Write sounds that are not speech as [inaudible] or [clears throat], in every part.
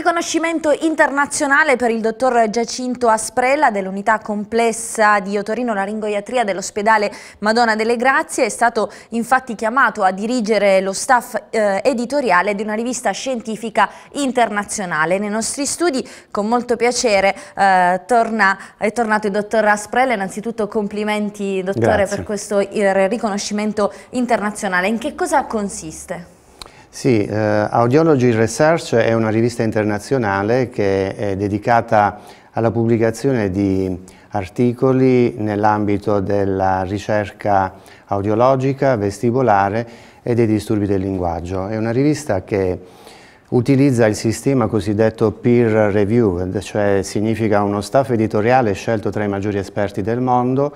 riconoscimento internazionale per il dottor Giacinto Asprella dell'unità complessa di otorino-laringoiatria dell'ospedale Madonna delle Grazie. È stato infatti chiamato a dirigere lo staff eh, editoriale di una rivista scientifica internazionale. Nei nostri studi con molto piacere eh, torna, è tornato il dottor Asprella. Innanzitutto complimenti dottore Grazie. per questo eh, riconoscimento internazionale. In che cosa consiste? Sì, eh, Audiology Research è una rivista internazionale che è dedicata alla pubblicazione di articoli nell'ambito della ricerca audiologica, vestibolare e dei disturbi del linguaggio. È una rivista che utilizza il sistema cosiddetto peer review, cioè significa uno staff editoriale scelto tra i maggiori esperti del mondo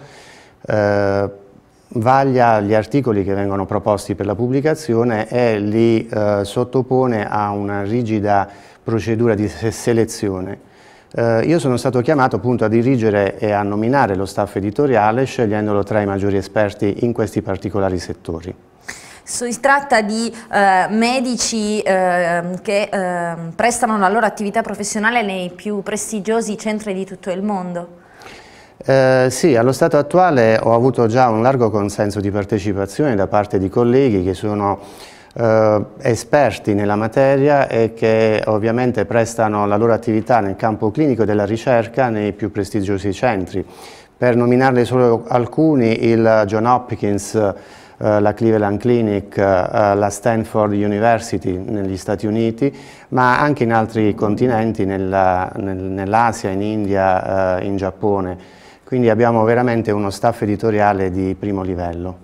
eh, vaglia gli articoli che vengono proposti per la pubblicazione e li eh, sottopone a una rigida procedura di selezione. Eh, io sono stato chiamato appunto a dirigere e a nominare lo staff editoriale scegliendolo tra i maggiori esperti in questi particolari settori. Si tratta di eh, medici eh, che ehm, prestano la loro attività professionale nei più prestigiosi centri di tutto il mondo. Eh, sì, allo stato attuale ho avuto già un largo consenso di partecipazione da parte di colleghi che sono eh, esperti nella materia e che ovviamente prestano la loro attività nel campo clinico della ricerca nei più prestigiosi centri. Per nominarne solo alcuni, il John Hopkins, eh, la Cleveland Clinic, eh, la Stanford University negli Stati Uniti, ma anche in altri continenti, nell'Asia, in India, eh, in Giappone quindi abbiamo veramente uno staff editoriale di primo livello.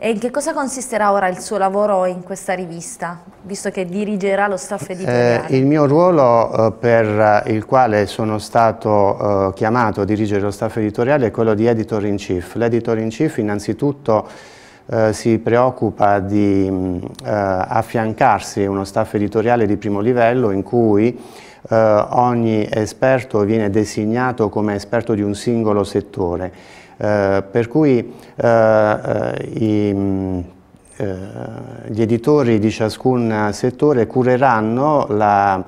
E in che cosa consisterà ora il suo lavoro in questa rivista, visto che dirigerà lo staff eh, editoriale? Eh, il mio ruolo eh, per eh, il quale sono stato eh, chiamato a dirigere lo staff editoriale è quello di editor in chief. L'editor in chief innanzitutto eh, si preoccupa di mm, eh, affiancarsi uno staff editoriale di primo livello in cui eh, ogni esperto viene designato come esperto di un singolo settore, eh, per cui eh, i, mm, gli editori di ciascun settore cureranno la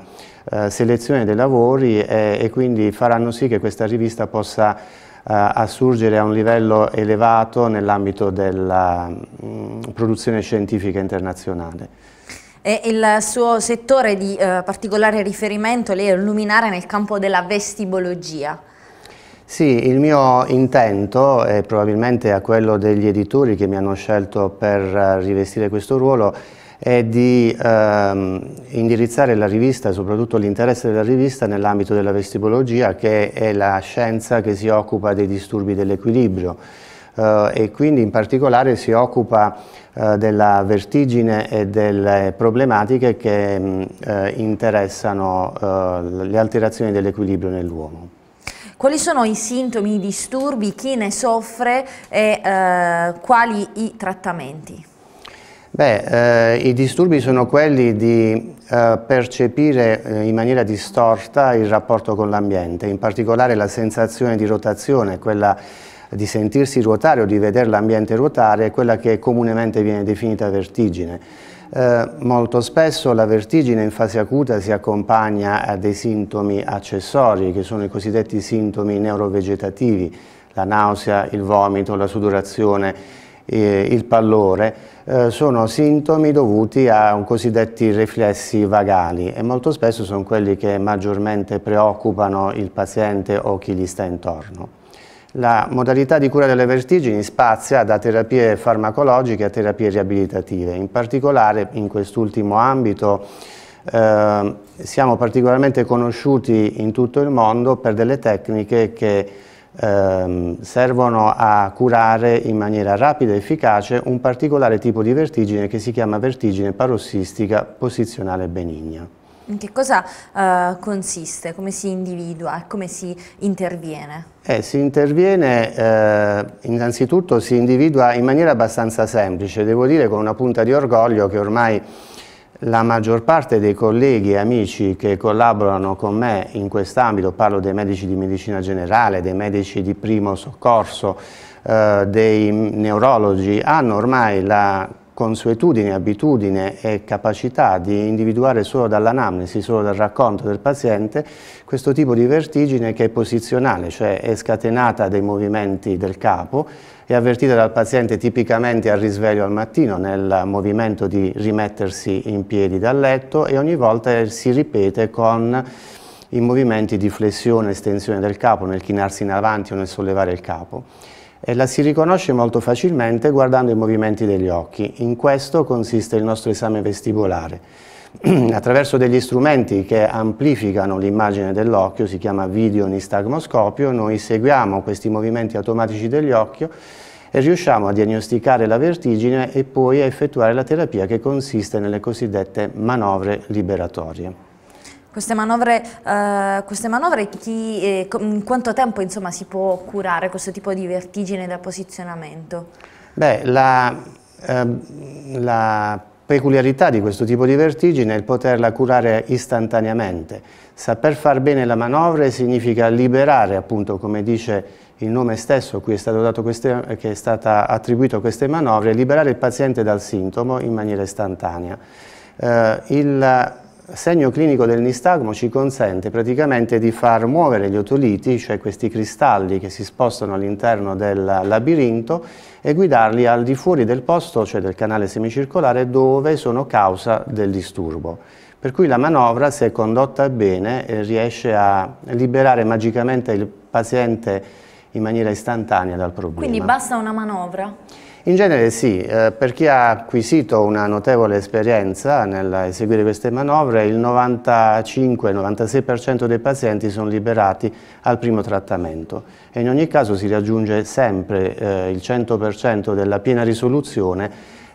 selezione dei lavori e, e quindi faranno sì che questa rivista possa eh, a surgere a un livello elevato nell'ambito della mm, produzione scientifica internazionale. E il suo settore di eh, particolare riferimento lei è luminare nel campo della vestibologia. Sì, il mio intento e probabilmente a quello degli editori che mi hanno scelto per eh, rivestire questo ruolo è di ehm, indirizzare la rivista, soprattutto l'interesse della rivista, nell'ambito della vestibologia, che è la scienza che si occupa dei disturbi dell'equilibrio. Uh, e quindi in particolare si occupa uh, della vertigine e delle problematiche che mm, eh, interessano uh, le alterazioni dell'equilibrio nell'uomo. Quali sono i sintomi, i disturbi, chi ne soffre e quali i trattamenti? Beh, eh, i disturbi sono quelli di eh, percepire eh, in maniera distorta il rapporto con l'ambiente, in particolare la sensazione di rotazione, quella di sentirsi ruotare o di vedere l'ambiente ruotare, è quella che comunemente viene definita vertigine. Eh, molto spesso la vertigine in fase acuta si accompagna a dei sintomi accessori, che sono i cosiddetti sintomi neurovegetativi, la nausea, il vomito, la sudorazione, eh, il pallore, eh, sono sintomi dovuti a cosiddetti riflessi vagali e molto spesso sono quelli che maggiormente preoccupano il paziente o chi gli sta intorno. La modalità di cura delle vertigini spazia da terapie farmacologiche a terapie riabilitative, in particolare in quest'ultimo ambito eh, siamo particolarmente conosciuti in tutto il mondo per delle tecniche che ehm, servono a curare in maniera rapida e efficace un particolare tipo di vertigine che si chiama vertigine parossistica posizionale benigna. In che cosa eh, consiste? Come si individua e come si interviene? Eh, si interviene, eh, innanzitutto si individua in maniera abbastanza semplice, devo dire con una punta di orgoglio che ormai la maggior parte dei colleghi e amici che collaborano con me in quest'ambito, parlo dei medici di medicina generale, dei medici di primo soccorso, eh, dei neurologi, hanno ormai la consuetudine, abitudine e capacità di individuare solo dall'anamnesi, solo dal racconto del paziente, questo tipo di vertigine che è posizionale, cioè è scatenata dai movimenti del capo, è avvertita dal paziente tipicamente al risveglio al mattino nel movimento di rimettersi in piedi dal letto e ogni volta si ripete con i movimenti di flessione, estensione del capo, nel chinarsi in avanti o nel sollevare il capo. E la si riconosce molto facilmente guardando i movimenti degli occhi. In questo consiste il nostro esame vestibolare. [clears throat] attraverso degli strumenti che amplificano l'immagine dell'occhio, si chiama video nistagmoscopio, noi seguiamo questi movimenti automatici dell'occhio e riusciamo a diagnosticare la vertigine e poi a effettuare la terapia che consiste nelle cosiddette manovre liberatorie. Queste manovre, eh, queste manovre chi, eh, in quanto tempo insomma, si può curare questo tipo di vertigine da posizionamento? Beh, la, eh, la peculiarità di questo tipo di vertigine è il poterla curare istantaneamente. Saper far bene la manovra significa liberare, appunto, come dice il nome stesso a cui è, queste, è stata attribuito queste manovre, liberare il paziente dal sintomo in maniera istantanea. Eh, il segno clinico del nistagmo ci consente praticamente di far muovere gli otoliti, cioè questi cristalli che si spostano all'interno del labirinto e guidarli al di fuori del posto, cioè del canale semicircolare, dove sono causa del disturbo. Per cui la manovra, se condotta bene, eh, riesce a liberare magicamente il paziente in maniera istantanea dal problema. Quindi basta una manovra? In genere sì, eh, per chi ha acquisito una notevole esperienza nell'eseguire queste manovre, il 95-96% dei pazienti sono liberati al primo trattamento e in ogni caso si raggiunge sempre eh, il 100% della piena risoluzione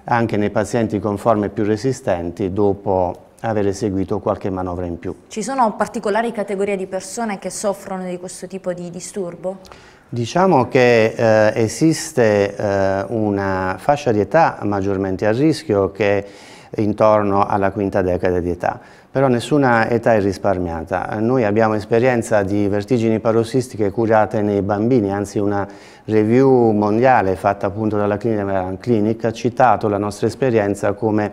anche nei pazienti con forme più resistenti dopo aver eseguito qualche manovra in più. Ci sono particolari categorie di persone che soffrono di questo tipo di disturbo? Diciamo che eh, esiste eh, una fascia di età maggiormente a rischio che è intorno alla quinta decade di età, però nessuna età è risparmiata. Noi abbiamo esperienza di vertigini parossistiche curate nei bambini, anzi una review mondiale fatta appunto dalla Cleveland Clinic ha citato la nostra esperienza come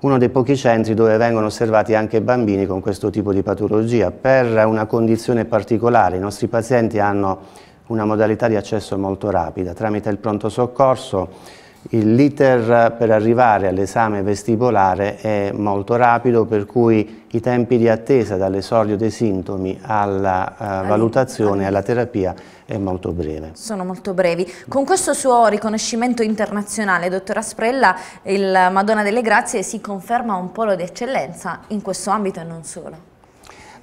uno dei pochi centri dove vengono osservati anche bambini con questo tipo di patologia. Per una condizione particolare i nostri pazienti hanno una modalità di accesso molto rapida. Tramite il pronto soccorso l'iter per arrivare all'esame vestibolare è molto rapido, per cui i tempi di attesa dall'esordio dei sintomi alla eh, valutazione e alla terapia è molto breve. Sono molto brevi. Con questo suo riconoscimento internazionale, dottor Asprella, il Madonna delle Grazie si conferma un polo di eccellenza in questo ambito e non solo.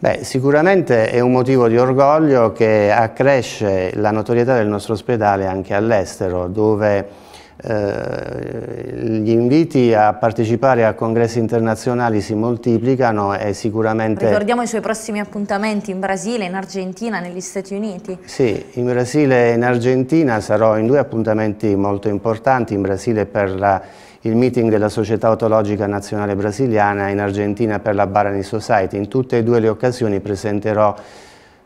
Beh, sicuramente è un motivo di orgoglio che accresce la notorietà del nostro ospedale anche all'estero, dove eh, gli inviti a partecipare a congressi internazionali si moltiplicano e sicuramente... Ricordiamo i suoi prossimi appuntamenti in Brasile, in Argentina, negli Stati Uniti. Sì, in Brasile e in Argentina sarò in due appuntamenti molto importanti, in Brasile per la il meeting della Società Autologica Nazionale Brasiliana in Argentina per la Barani Society. In tutte e due le occasioni presenterò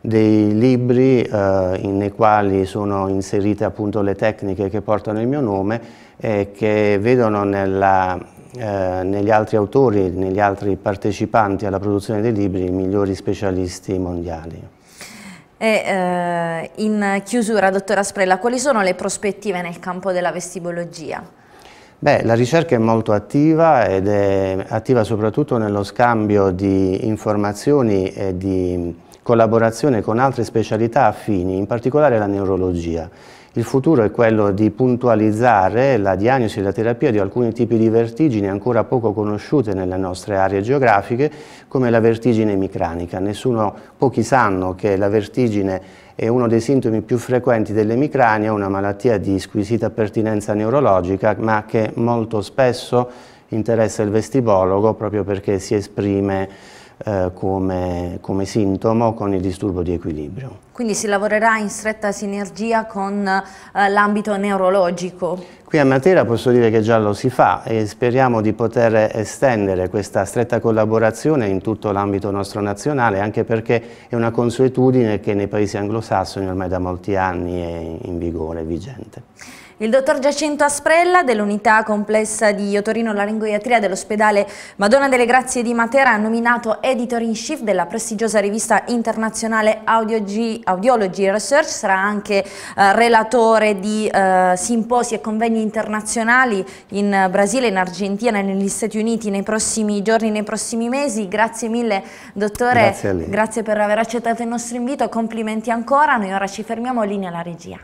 dei libri eh, nei quali sono inserite appunto le tecniche che portano il mio nome e che vedono nella, eh, negli altri autori, negli altri partecipanti alla produzione dei libri i migliori specialisti mondiali. E, eh, in chiusura, dottora Sprella, quali sono le prospettive nel campo della vestibologia? Beh, la ricerca è molto attiva ed è attiva soprattutto nello scambio di informazioni e di collaborazione con altre specialità affini, in particolare la neurologia. Il futuro è quello di puntualizzare la diagnosi e la terapia di alcuni tipi di vertigini ancora poco conosciute nelle nostre aree geografiche, come la vertigine emicranica. Nessuno, pochi sanno che la vertigine è uno dei sintomi più frequenti dell'emicrania, una malattia di squisita pertinenza neurologica, ma che molto spesso interessa il vestibologo proprio perché si esprime eh, come, come, sintomo con il disturbo di equilibrio. Quindi si lavorerà in stretta sinergia con eh, l'ambito neurologico? Qui a Matera posso dire che già lo si fa e speriamo di poter estendere questa stretta collaborazione in tutto l'ambito nostro nazionale, anche perché è una consuetudine che nei paesi anglosassoni ormai da molti anni è in vigore, vigente. Il dottor Giacinto Asprella dell'unità complessa di otorino-laringoiatria dell'ospedale Madonna delle Grazie di Matera ha nominato editor in chief della prestigiosa rivista internazionale Audiology, Audiology Research, sarà anche eh, relatore di eh, simposi e convegni internazionali in Brasile, in Argentina, e negli Stati Uniti nei prossimi giorni, nei prossimi mesi. Grazie mille dottore, grazie, grazie per aver accettato il nostro invito, complimenti ancora, noi ora ci fermiamo, linea alla regia.